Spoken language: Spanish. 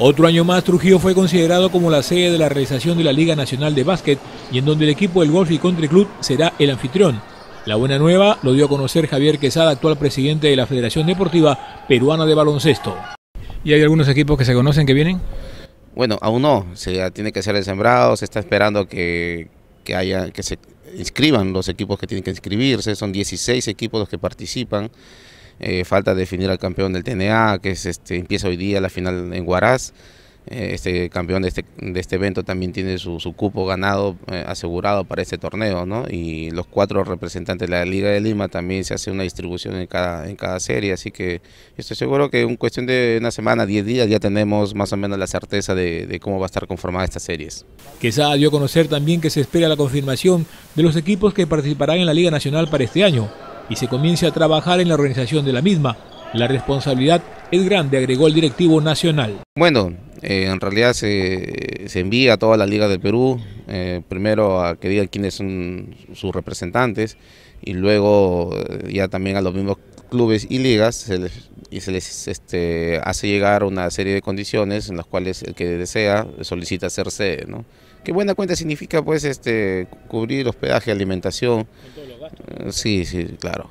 Otro año más, Trujillo fue considerado como la sede de la realización de la Liga Nacional de Básquet y en donde el equipo del Golf y Country Club será el anfitrión. La buena nueva lo dio a conocer Javier Quesada, actual presidente de la Federación Deportiva Peruana de Baloncesto. ¿Y hay algunos equipos que se conocen que vienen? Bueno, aún no, se tiene que ser el sembrado, se está esperando que, haya, que se inscriban los equipos que tienen que inscribirse, son 16 equipos los que participan. Eh, falta definir al campeón del TNA, que es, este, empieza hoy día la final en Huaraz. Eh, este campeón este, de este, evento también tiene su, cupo ganado, eh, asegurado para este torneo, ¿no? Y los cuatro representantes de la Liga de Lima también se hace una distribución en cada, en cada serie, así que estoy seguro que en cuestión de una semana, 10 días, ya tenemos más o menos la certeza de, cómo va a estar conformada estas series. Quizá dio a conocer también que se espera la confirmación de los equipos que participarán en la Liga Nacional para este año y se comienza a trabajar en la organización de la misma. La responsabilidad es grande, agregó el directivo nacional. Bueno, eh, en realidad se, envía a toda la Liga del Perú, eh, primero a que digan quiénes son sus representantes y luego eh, ya también a los mismos clubes y ligas se les y se les este, hace llegar una serie de condiciones en las cuales el que desea solicita hacer sede, ¿no? Que buena cuenta significa pues este cubrir hospedaje, alimentación. todos los gastos. Eh, sí, sí, claro.